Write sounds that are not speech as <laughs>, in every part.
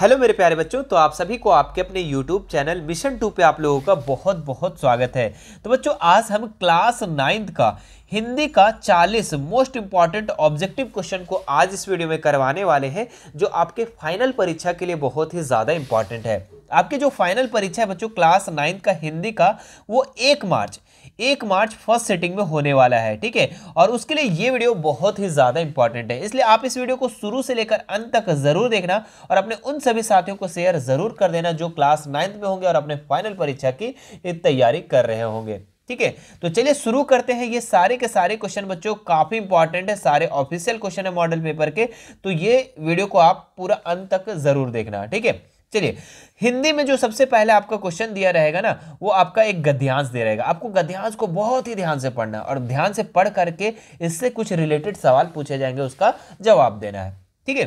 hello मेरे प्यारे बच्चों तो आप सभी को आपके अपने यूट्यूब चैनल मिशन टू पे आप लोगों का बहुत बहुत स्वागत है तो बच्चों आज हम क्लास नाइन्थ का हिंदी का 40 मोस्ट इंपॉर्टेंट ऑब्जेक्टिव क्वेश्चन को आज इस वीडियो में करवाने वाले हैं जो आपके फाइनल परीक्षा के लिए बहुत ही ज़्यादा इंपॉर्टेंट है आपके जो फाइनल परीक्षा है बच्चों क्लास नाइन्थ का हिंदी का वो एक मार्च एक मार्च फर्स्ट सेटिंग में होने वाला है ठीक है और उसके लिए ये वीडियो बहुत ही ज़्यादा इंपॉर्टेंट है इसलिए आप इस वीडियो को शुरू से लेकर अंत तक ज़रूर देखना और अपने उन सभी साथियों को शेयर ज़रूर कर देना जो क्लास नाइन्थ में होंगे और अपने फाइनल परीक्षा की तैयारी कर रहे होंगे ठीक है तो चलिए शुरू करते हैं ये सारे के सारे क्वेश्चन बच्चों काफ़ी इंपॉर्टेंट है सारे ऑफिशियल क्वेश्चन है मॉडल पेपर के तो ये वीडियो को आप पूरा अंत तक ज़रूर देखना ठीक है चलिए हिंदी में जो सबसे पहले आपका क्वेश्चन दिया रहेगा ना वो आपका एक गद्यांश दे रहेगा आपको गद्यांश को बहुत ही ध्यान से पढ़ना है और ध्यान से पढ़ करके इससे कुछ रिलेटेड सवाल पूछे जाएंगे उसका जवाब देना है ठीक है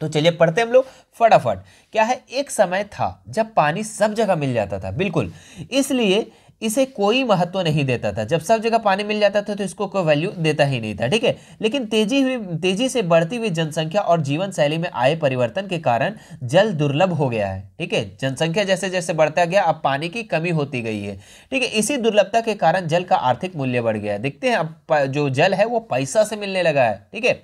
तो चलिए पढ़ते हम लोग फटाफट क्या है एक समय था जब पानी सब जगह मिल जाता था बिल्कुल इसलिए इसे कोई महत्व नहीं देता था जब सब जगह पानी मिल जाता था तो इसको कोई वैल्यू देता ही नहीं था ठीक है लेकिन तेजी हुई तेजी से बढ़ती हुई जनसंख्या और जीवन शैली में आए परिवर्तन के कारण जल दुर्लभ हो गया है ठीक है जनसंख्या जैसे जैसे बढ़ता गया अब पानी की कमी होती गई है ठीक है इसी दुर्लभता के कारण जल का आर्थिक मूल्य बढ़ गया है देखते हैं अब जो जल है वो पैसा से मिलने लगा है ठीक है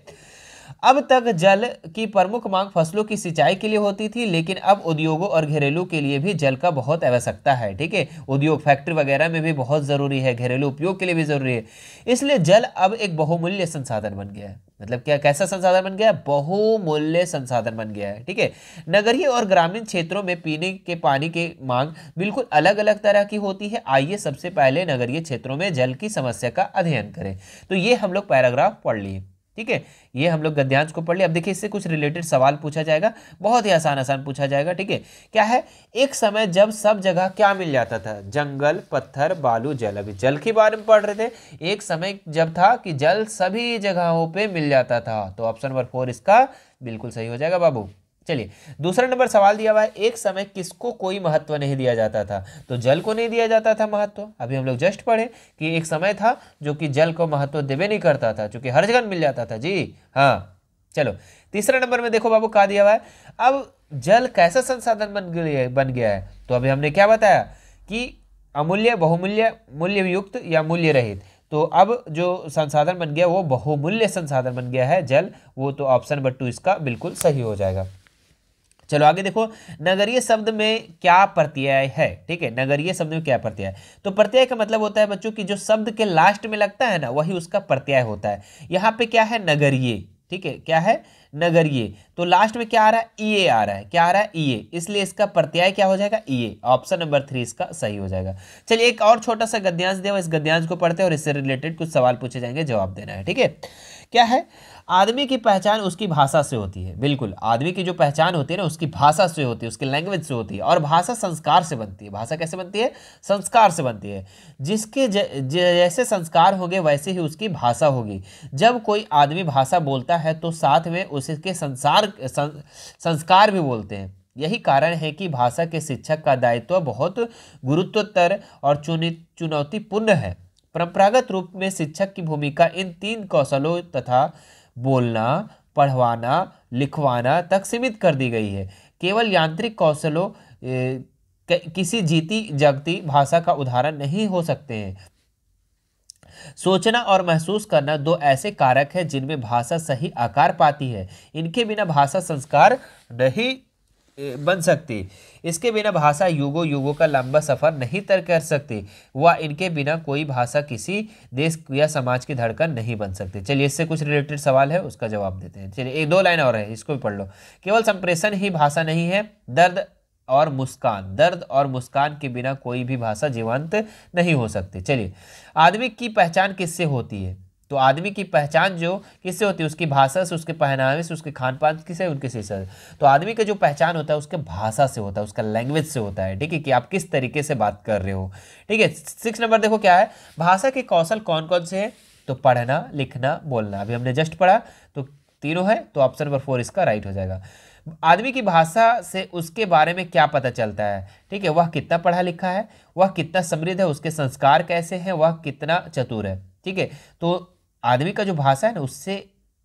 अब तक जल की प्रमुख मांग फसलों की सिंचाई के लिए होती थी लेकिन अब उद्योगों और घरेलू के लिए भी जल का बहुत आवश्यकता है ठीक है उद्योग फैक्ट्री वगैरह में भी बहुत ज़रूरी है घरेलू उपयोग के लिए भी ज़रूरी है इसलिए जल अब एक बहुमूल्य संसाधन बन गया है मतलब क्या कैसा संसाधन बन गया बहुमूल्य संसाधन बन गया है ठीक है नगरीय और ग्रामीण क्षेत्रों में पीने के पानी की मांग बिल्कुल अलग अलग तरह की होती है आइए सबसे पहले नगरीय क्षेत्रों में जल की समस्या का अध्ययन करें तो ये हम लोग पैराग्राफ पढ़ लिए ठीक है ये हम लोग गद्यांश को पढ़ लिया अब देखिए इससे कुछ रिलेटेड सवाल पूछा जाएगा बहुत ही आसान आसान पूछा जाएगा ठीक है क्या है एक समय जब सब जगह क्या मिल जाता था जंगल पत्थर बालू जल अभी जल के बारे में पढ़ रहे थे एक समय जब था कि जल सभी जगहों पे मिल जाता था तो ऑप्शन नंबर फोर इसका बिल्कुल सही हो जाएगा बाबू चलिए दूसरा नंबर सवाल दिया हुआ है एक समय किसको कोई महत्व नहीं दिया जाता था तो जल को नहीं दिया जाता था महत्व अभी हम लोग जस्ट पढ़े कि एक समय था जो कि जल को महत्व देवे नहीं करता था चूंकि हर जगह मिल जाता था जी हाँ चलो तीसरा नंबर में देखो बाबू कहा दिया हुआ है अब जल कैसा संसाधन बन गया बन गया है तो अभी हमने क्या बताया कि अमूल्य बहुमूल्य मूल्य युक्त या मूल्य रहित तो अब जो संसाधन बन गया वो बहुमूल्य संसाधन बन गया है जल वो तो ऑप्शन नंबर टू इसका बिल्कुल सही हो जाएगा चलो आगे देखो नगरीय शब्द में क्या प्रत्यय है ठीक है नगरीय शब्द में क्या प्रत्यय तो प्रत्यय का मतलब होता है बच्चों की जो शब्द के लास्ट में लगता है ना वही उसका प्रत्यय होता है यहाँ पे क्या है नगरीय ठीक है क्या है नगरीय तो लास्ट में क्या आ रहा है ईए आ रहा है क्या आ रहा है ईए इसलिए इसका प्रत्याय क्या हो जाएगा ईए ऑप्शन नंबर थ्री इसका सही हो जाएगा चलिए एक और छोटा सा गद्यांश दे इस गद्यांश को पढ़ते हैं और इससे रिलेटेड कुछ सवाल पूछे जाएंगे जवाब देना है ठीक है क्या है आदमी की पहचान उसकी भाषा से होती है बिल्कुल आदमी की जो पहचान होती है ना उसकी भाषा से होती है उसकी लैंग्वेज से होती है और भाषा संस्कार से बनती है भाषा कैसे बनती है संस्कार से बनती है जिसके जैसे संस्कार होंगे वैसे ही उसकी भाषा होगी जब कोई आदमी भाषा बोलता है तो साथ में उसके संसार सं, संस्कार भी बोलते हैं यही कारण है कि भाषा के शिक्षक का दायित्व बहुत गुरुत्वतर और चुनौतीपूर्ण है परंपरागत रूप में शिक्षक की भूमिका इन तीन कौशलों तथा बोलना पढ़वाना लिखवाना तक सीमित कर दी गई है केवल यांत्रिक कौशलों किसी जीती जगती भाषा का उदाहरण नहीं हो सकते हैं सोचना और महसूस करना दो ऐसे कारक हैं जिनमें भाषा सही आकार पाती है इनके बिना भाषा संस्कार नहीं बन सकती इसके बिना भाषा युगो युगों का लंबा सफ़र नहीं तय कर सकती व इनके बिना कोई भाषा किसी देश या समाज की धड़कन नहीं बन सकती चलिए इससे कुछ रिलेटेड सवाल है उसका जवाब देते हैं चलिए एक दो लाइन और है इसको भी पढ़ लो केवल संप्रेषण ही भाषा नहीं है दर्द और मुस्कान दर्द और मुस्कान के बिना कोई भी भाषा जीवंत नहीं हो सकती चलिए आदमी की पहचान किससे होती है तो आदमी की पहचान जो किससे होती है उसकी भाषा से उसके पहनावे से उसके खान पान किससे उनके शीर्षक तो आदमी का जो पहचान होता है उसके भाषा से होता है उसका लैंग्वेज से होता है ठीक है कि आप किस तरीके से बात कर रहे हो ठीक है सिक्स नंबर देखो क्या है भाषा के कौशल कौन कौन से हैं तो पढ़ना लिखना बोलना अभी हमने जस्ट पढ़ा तो तीनों है तो ऑप्शन नंबर फोर इसका राइट हो जाएगा आदमी की भाषा से उसके बारे में क्या पता चलता है ठीक है वह कितना पढ़ा लिखा है वह कितना समृद्ध है उसके संस्कार कैसे हैं वह कितना चतुर है ठीक है तो आदमी का जो भाषा है ना उससे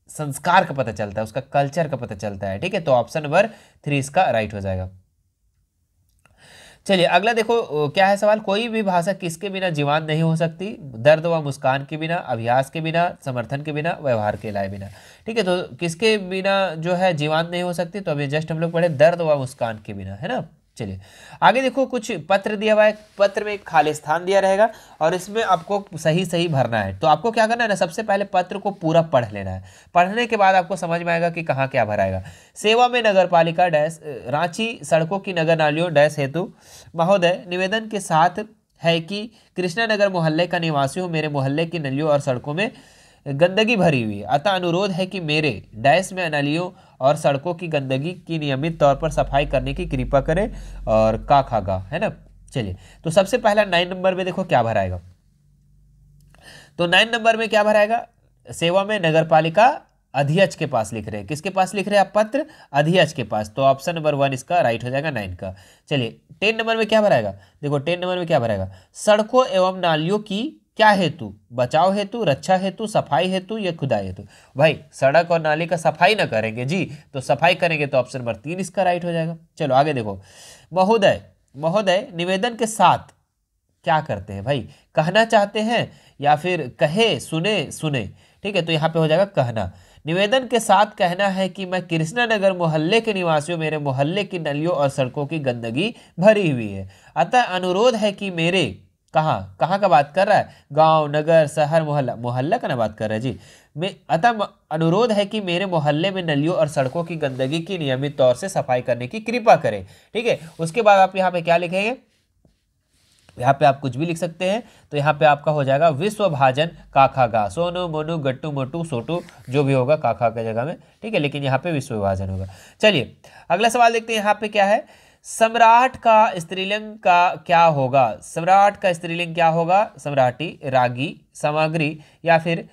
संस्कार का पता चलता है उसका कल्चर का पता चलता है ठीक है तो ऑप्शन नंबर थ्री इसका राइट हो जाएगा चलिए अगला देखो क्या है सवाल कोई भी भाषा किसके बिना जीवान नहीं हो सकती दर्द व मुस्कान के बिना अभ्यास के बिना समर्थन के बिना व्यवहार के लाए बिना ठीक है तो किसके बिना जो है जीवान नहीं हो सकती तो अभी जस्ट हम लोग पढ़े दर्द व मुस्कान के बिना है ना चलिए आगे देखो कुछ पत्र दिया हुआ है पत्र में एक खाली स्थान दिया रहेगा और इसमें आपको सही सही भरना है तो आपको क्या करना है ना सबसे पहले पत्र को पूरा पढ़ लेना है पढ़ने के बाद आपको समझ में आएगा कि कहाँ क्या भराएगा सेवा में नगर पालिका डैश रांची सड़कों की नगर नालियों डैश हेतु महोदय निवेदन के साथ है कि कृष्णा नगर मोहल्ले का निवासी हूँ मेरे मोहल्ले की नलियों और सड़कों में गंदगी भरी हुई है अतः अनुरोध है कि मेरे डैश में नलियों और सड़कों की गंदगी की नियमित तौर पर सफाई करने की कृपा करें और का खागा है ना चलिए तो सबसे पहला नाइन नंबर में देखो क्या भराएगा तो नाइन नंबर में क्या भराएगा सेवा में नगर पालिका अधीयच के पास लिख रहे हैं किसके पास लिख रहे हैं आप पत्र अधीयच के पास तो ऑप्शन नंबर वन इसका राइट हो जाएगा नाइन का चलिए टेन नंबर में क्या भराएगा देखो टेन नंबर में क्या भराएगा सड़कों एवं नालियों की क्या हेतु बचाव हेतु रक्षा हेतु सफाई हेतु या खुदाई हेतु भाई सड़क और नाली का सफाई ना करेंगे जी तो सफाई करेंगे तो ऑप्शन नंबर तीन इसका राइट हो जाएगा चलो आगे देखो महोदय महोदय निवेदन के साथ क्या करते हैं भाई कहना चाहते हैं या फिर कहे सुने सुने ठीक है तो यहाँ पे हो जाएगा कहना निवेदन के साथ कहना है कि मैं कृष्णा नगर मोहल्ले के निवासियों मेरे मोहल्ले की नलियों और सड़कों की गंदगी भरी हुई है अतः अनुरोध है कि मेरे कहाँ कहाँ का बात कर रहा है गांव नगर शहर मोहल्ला मोहल्ला का ना बात कर रहा है जी मैं अतः अनुरोध है कि मेरे मोहल्ले में नलियों और सड़कों की गंदगी की नियमित तौर से सफाई करने की कृपा करें ठीक है उसके बाद आप यहाँ पे क्या लिखेंगे यहाँ पे आप कुछ भी लिख सकते हैं तो यहाँ पे आपका हो जाएगा विश्व भाजन काखा का सोनू मोनू गट्टू मोटू सोटू जो भी होगा काखा का जगह में ठीक है लेकिन यहाँ पे विश्व विभाजन होगा चलिए अगला सवाल देखते हैं यहाँ पे क्या है सम्राट का स्त्रीलिंग का क्या होगा सम्राट का स्त्रीलिंग क्या होगा सम्राटी रागी सामग्री या फिर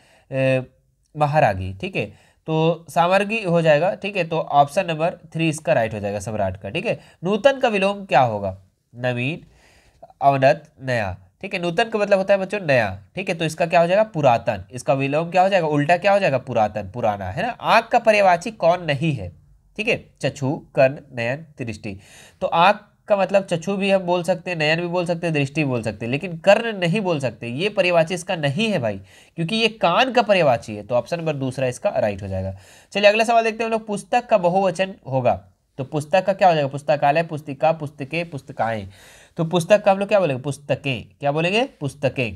महारागी ठीक है तो सामग्री हो जाएगा ठीक है तो ऑप्शन नंबर थ्री इसका राइट हो जाएगा सम्राट का ठीक है नूतन का विलोम क्या होगा नवीन अवनत नया ठीक है नूतन का मतलब होता है बच्चों नया ठीक है तो इसका क्या हो जाएगा पुरातन इसका विलोम क्या हो जाएगा उल्टा क्या हो जाएगा पुरातन पुराना है ना आग का पर्यवाची कौन नहीं है ठीक है चछु कर्ण नयन दृष्टि तो आँख का मतलब चछु भी हम बोल सकते हैं नयन भी बोल सकते हैं दृष्टि बोल सकते हैं लेकिन कर्ण नहीं बोल सकते ये परिवाची इसका नहीं है भाई क्योंकि ये कान का परिवाची है तो ऑप्शन नंबर दूसरा इसका राइट हो जाएगा चलिए अगला सवाल देखते हैं हम लोग पुस्तक का बहुवचन होगा तो पुस्तक का क्या हो जाएगा पुस्तकालय पुस्तिका पुस्तके पुस्तकाएं तो पुस्तक का हम लोग क्या बोलेंगे पुस्तकें क्या बोलेंगे पुस्तकें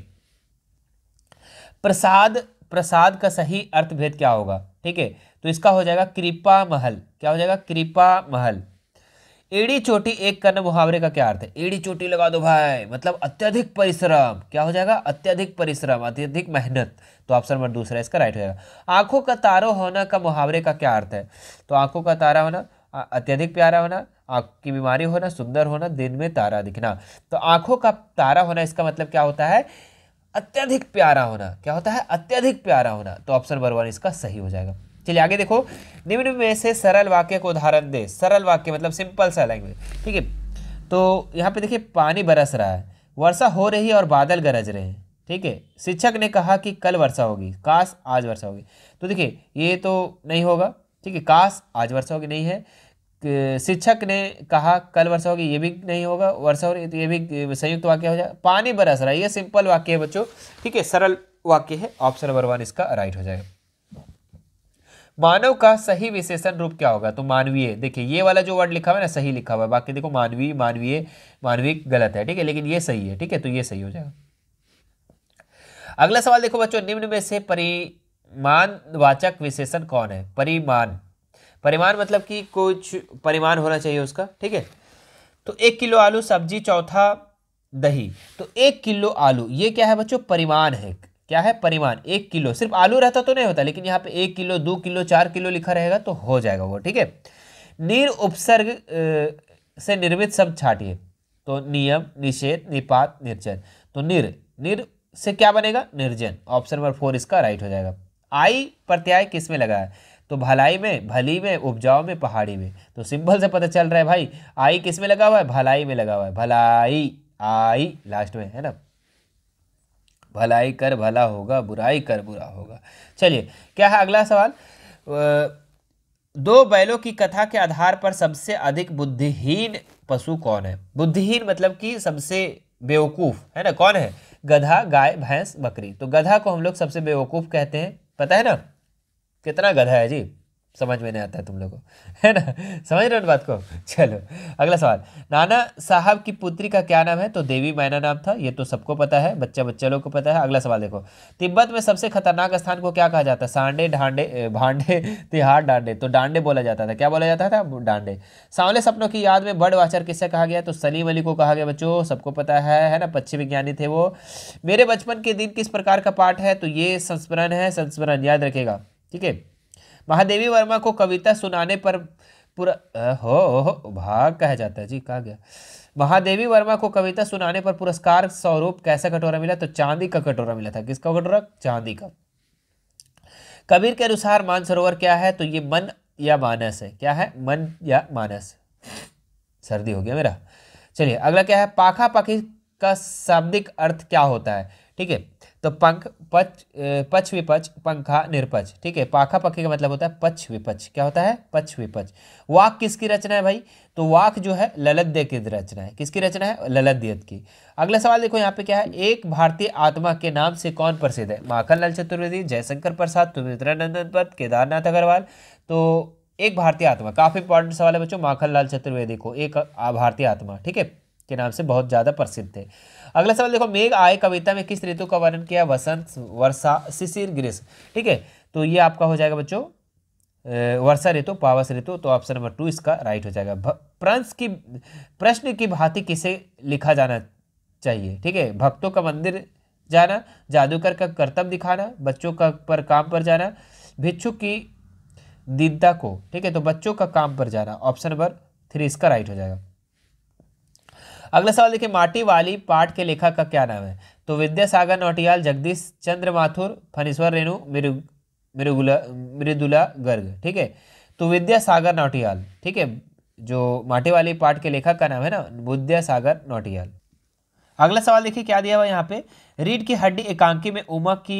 प्रसाद प्रसाद का सही अर्थ भेद क्या होगा ठीक है तो इसका हो जाएगा कृपा महल क्या हो जाएगा कृपा महल एड़ी चोटी एक करना मुहावरे का क्या अर्थ है एड़ी चोटी लगा दो भाई मतलब अत्यधिक परिश्रम क्या हो जाएगा अत्यधिक परिश्रम अत्यधिक मेहनत तो ऑप्शन नंबर दूसरा इसका राइट हो जाएगा आंखों का तारो होना का मुहावरे का क्या अर्थ है तो आंखों का तारा होना अत्यधिक प्यारा होना आँख की बीमारी होना सुंदर होना दिन में तारा दिखना तो आँखों का तारा होना इसका मतलब क्या होता है अत्यधिक प्यारा होना क्या होता है अत्यधिक प्यारा होना तो ऑप्शन नंबर वन इसका सही हो जाएगा चलिए आगे देखो निम्न में से सरल वाक्य को उदाहरण दे सरल वाक्य मतलब सिंपल सा लैंग्वेज ठीक है तो यहाँ पे देखिए पानी बरस रहा है वर्षा हो रही है और बादल गरज रहे हैं ठीक है शिक्षक ने कहा कि कल वर्षा होगी काश आज वर्षा होगी तो देखिए ये तो नहीं होगा ठीक है काश आज वर्षा होगी नहीं है शिक्षक ने कहा कल वर्षा होगी ये भी नहीं होगा वर्षा हो रही तो ये भी संयुक्त वाक्य हो जाए पानी बरस रहा है ये सिंपल वाक्य है बच्चों ठीक है सरल वाक्य है ऑप्शन नंबर वन इसका राइट हो जाएगा मानव का सही विशेषण रूप क्या होगा तो मानवीय देखिए ये वाला जो वर्ड लिखा हुआ है ना सही लिखा हुआ है बाकी देखो मानवीय मानवीय मानवीय गलत है ठीक है लेकिन ये सही है ठीक है तो ये सही हो जाएगा अगला सवाल देखो बच्चों निम्न में से वाचक विशेषण कौन है परिमान परिमान मतलब कि कुछ परिमान होना चाहिए उसका ठीक है तो एक किलो आलू सब्जी चौथा दही तो एक किलो आलू ये क्या है बच्चों परिमान है क्या है परिमाण एक किलो सिर्फ आलू रहता तो नहीं होता लेकिन यहाँ पे एक किलो दो किलो चार किलो लिखा रहेगा तो हो जाएगा वो ठीक है निर उपसर्ग से निर्मित शब्द छाटिए तो नियम निषेध निपात निर्जन तो निर निर से क्या बनेगा निर्जन ऑप्शन नंबर फोर इसका राइट हो जाएगा आई प्रत्याय किस में लगा है तो भलाई में भली में उपजाऊ में पहाड़ी में तो सिंपल से पता चल रहा है भाई आई किस में लगा हुआ है भलाई में लगा हुआ है भलाई आई लास्ट में है ना भलाई कर भला होगा बुराई कर बुरा होगा चलिए क्या है अगला सवाल दो बैलों की कथा के आधार पर सबसे अधिक बुद्धिहीन पशु कौन है बुद्धिहीन मतलब कि सबसे बेवकूफ़ है ना कौन है गधा गाय भैंस बकरी तो गधा को हम लोग सबसे बेवकूफ़ कहते हैं पता है ना कितना गधा है जी समझ में नहीं आता है तुम लोगों को है ना समझ रहे हो बात को चलो अगला सवाल नाना साहब की पुत्री का क्या नाम है तो देवी मैना नाम था ये तो सबको पता है बच्चा बच्चा लोग को पता है अगला सवाल देखो तिब्बत में सबसे खतरनाक स्थान को क्या कहा जाता है सांडे ढांडे भांडे <laughs> तिहाड़ डांडे तो डांडे बोला जाता था क्या बोला जाता था डांडे सांवले सपनों की याद में बर्ड वाचर किससे कहा गया तो सलीम अली को कहा गया बच्चों सबको पता है है ना पक्षी विज्ञानी थे वो मेरे बचपन के दिन किस प्रकार का पाठ है तो ये संस्मरण है संस्मरण याद रखेगा ठीक है महादेवी वर्मा को कविता सुनाने पर पूरा हो, हो भाग कहा जाता है जी कहा गया महादेवी वर्मा को कविता सुनाने पर पुरस्कार स्वरूप कैसा कटोरा मिला तो चांदी का कटोरा मिला था किसका कटोरा चांदी का कबीर के अनुसार मानसरोवर क्या है तो ये मन या मानस है क्या है मन या मानस सर्दी हो गया मेरा चलिए अगला क्या है पाखा पाखी का शाब्दिक अर्थ क्या होता है ठीक है तो पंख पच पक्ष विपक्ष पंखा निरपच ठीक है पाखा पक्षी का मतलब होता है पक्ष विपक्ष क्या होता है पक्ष विपक्ष वाक किसकी रचना है भाई तो वाक जो है देव की रचना है किसकी रचना है ललत देव की अगला सवाल देखो यहाँ पे क्या है एक भारतीय आत्मा के नाम से कौन प्रसिद्ध है माखन लाल चतुर्वेदी जयशंकर प्रसाद तुमित्रा पद केदारनाथ अग्रवाल तो एक भारतीय आत्मा काफ़ी इंपॉर्टेंट सवाल है बच्चों माखन लाल चतुर्वेदी को एक भारतीय आत्मा ठीक है के नाम से बहुत ज़्यादा प्रसिद्ध थे अगला सवाल देखो मेघ आय कविता में किस ऋतु का वर्णन किया वसंत वर्षा शिशिर ग्रीष्म ठीक है तो ये आपका हो जाएगा बच्चों वर्षा ऋतु पावस ऋतु तो ऑप्शन नंबर टू इसका राइट हो जाएगा प्रंस की प्रश्न की भांति किसे लिखा जाना चाहिए ठीक है भक्तों का मंदिर जाना जादूगर का कर्तव्य दिखाना बच्चों का पर काम पर जाना भिक्षु की दीदा को ठीक है तो बच्चों का काम पर जाना ऑप्शन नंबर थ्री इसका राइट हो जाएगा अगला सवाल देखिए माटी वाली पाठ के लेखक का क्या नाम है तो विद्यासागर नौटियाल जगदीश चंद्र माथुर फनीश्वर रेणु मृग मृगुला मृदुला गर्ग ठीक है तो विद्यासागर नौटियाल ठीक है जो माटी वाली पाठ के लेखक का नाम है ना विद्यासागर नौटियाल अगला सवाल देखिए क्या दिया हुआ यहाँ पे रीढ़ की हड्डी एकांकी में उमा की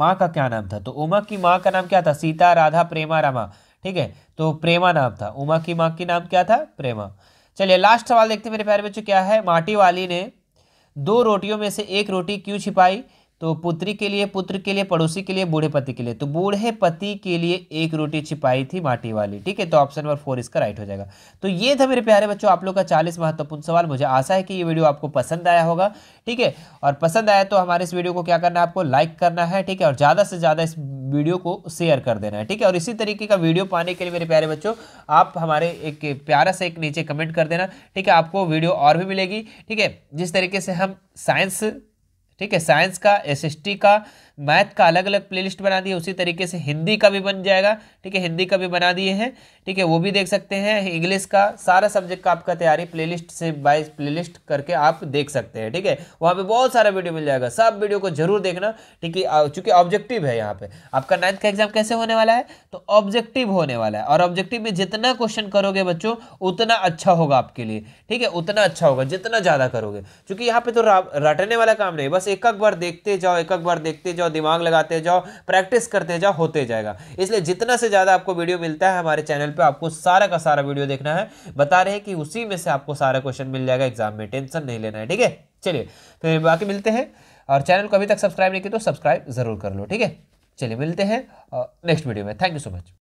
माँ का क्या नाम था तो उमा की माँ का नाम क्या था सीता राधा प्रेमा रामा ठीक है तो प्रेमा नाम था उमा की माँ की नाम क्या था प्रेमा चलिए लास्ट सवाल देखते हैं मेरे प्यारे बच्चों क्या है माटी वाली ने दो रोटियों में से एक रोटी क्यों छिपाई तो पुत्री के लिए पुत्र के लिए पड़ोसी के लिए बूढ़े पति के लिए तो बूढ़े पति के लिए एक रोटी छिपाई थी माटी वाली ठीक है तो ऑप्शन नंबर फोर इसका राइट हो जाएगा तो ये था मेरे प्यारे बच्चों आप लोग का चालीस महत्वपूर्ण सवाल मुझे आशा है कि ये वीडियो आपको पसंद आया होगा ठीक है और पसंद आया तो हमारे इस वीडियो को क्या करना है आपको लाइक करना है ठीक है और ज़्यादा से ज़्यादा इस वीडियो को शेयर कर देना है ठीक है और इसी तरीके का वीडियो पाने के लिए मेरे प्यारे बच्चों आप हमारे एक प्यारा से एक नीचे कमेंट कर देना ठीक है आपको वीडियो और भी मिलेगी ठीक है जिस तरीके से हम साइंस ठीक है साइंस का एसएसटी का मैथ का अलग अलग प्लेलिस्ट बना दिए उसी तरीके से हिंदी का भी बन जाएगा ठीक है हिंदी का भी बना दिए हैं ठीक है वो भी देख सकते हैं इंग्लिश का सारा सब्जेक्ट का आपका तैयारी प्लेलिस्ट से बाय प्लेलिस्ट करके आप देख सकते हैं ठीक है वहाँ पर बहुत सारा वीडियो मिल जाएगा सब वीडियो को जरूर देखना ठीक है चूंकि ऑब्जेक्टिव है यहाँ पर आपका नाइन्थ का एग्जाम कैसे होने वाला है तो ऑब्जेक्टिव होने वाला है और ऑब्जेक्टिव में जितना क्वेश्चन करोगे बच्चों उतना अच्छा होगा आपके लिए ठीक है उतना अच्छा होगा जितना ज़्यादा करोगे क्योंकि यहाँ पे तो रटने वाला काम नहीं बस एक एक बार देखते जाओ एक एक बार देखते जाओ जाओ दिमाग लगाते जाओ प्रैक्टिस करते जाओ होते जाएगा इसलिए जितना से ज़्यादा आपको वीडियो मिलता है हमारे चैनल पर आपको सारा का सारा वीडियो देखना है बता रहे हैं कि उसी में से आपको सारा क्वेश्चन मिल जाएगा एग्जाम में टेंशन नहीं लेना है ठीक है चलिए फिर बाकी मिलते हैं और चैनल को अभी तक सब्सक्राइब नहीं किया तो सब्सक्राइब ज़रूर कर लो ठीक है चलिए मिलते हैं नेक्स्ट वीडियो में थैंक यू सो मच